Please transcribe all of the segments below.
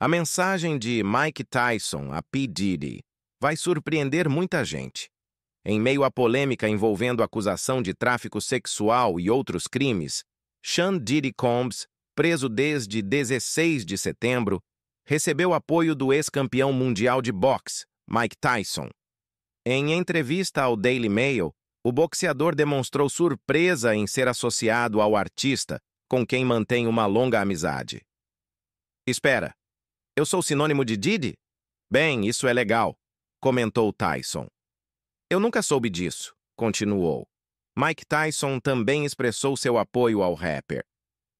A mensagem de Mike Tyson a P. Diddy vai surpreender muita gente. Em meio à polêmica envolvendo acusação de tráfico sexual e outros crimes, Sean Diddy Combs, preso desde 16 de setembro, recebeu apoio do ex-campeão mundial de boxe, Mike Tyson. Em entrevista ao Daily Mail, o boxeador demonstrou surpresa em ser associado ao artista, com quem mantém uma longa amizade. Espera, eu sou sinônimo de Didi? Bem, isso é legal, comentou Tyson. Eu nunca soube disso, continuou. Mike Tyson também expressou seu apoio ao rapper.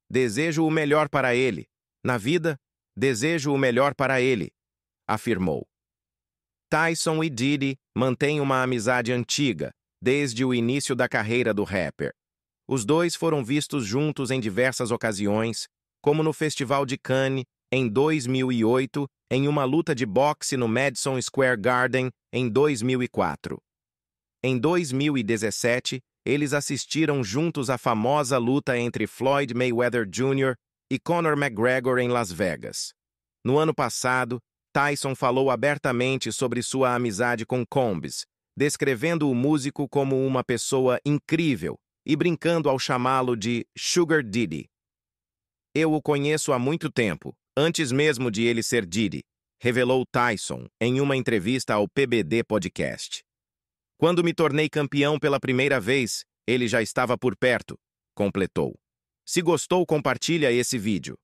Desejo o melhor para ele. Na vida, desejo o melhor para ele, afirmou. Tyson e Diddy mantêm uma amizade antiga, desde o início da carreira do rapper. Os dois foram vistos juntos em diversas ocasiões, como no Festival de Cannes em 2008 em uma luta de boxe no Madison Square Garden em 2004. Em 2017, eles assistiram juntos à famosa luta entre Floyd Mayweather Jr. e Conor McGregor em Las Vegas. No ano passado, Tyson falou abertamente sobre sua amizade com Combs, descrevendo o músico como uma pessoa incrível e brincando ao chamá-lo de Sugar Diddy. Eu o conheço há muito tempo, antes mesmo de ele ser Didi, revelou Tyson em uma entrevista ao PBD Podcast. Quando me tornei campeão pela primeira vez, ele já estava por perto, completou. Se gostou, compartilha esse vídeo.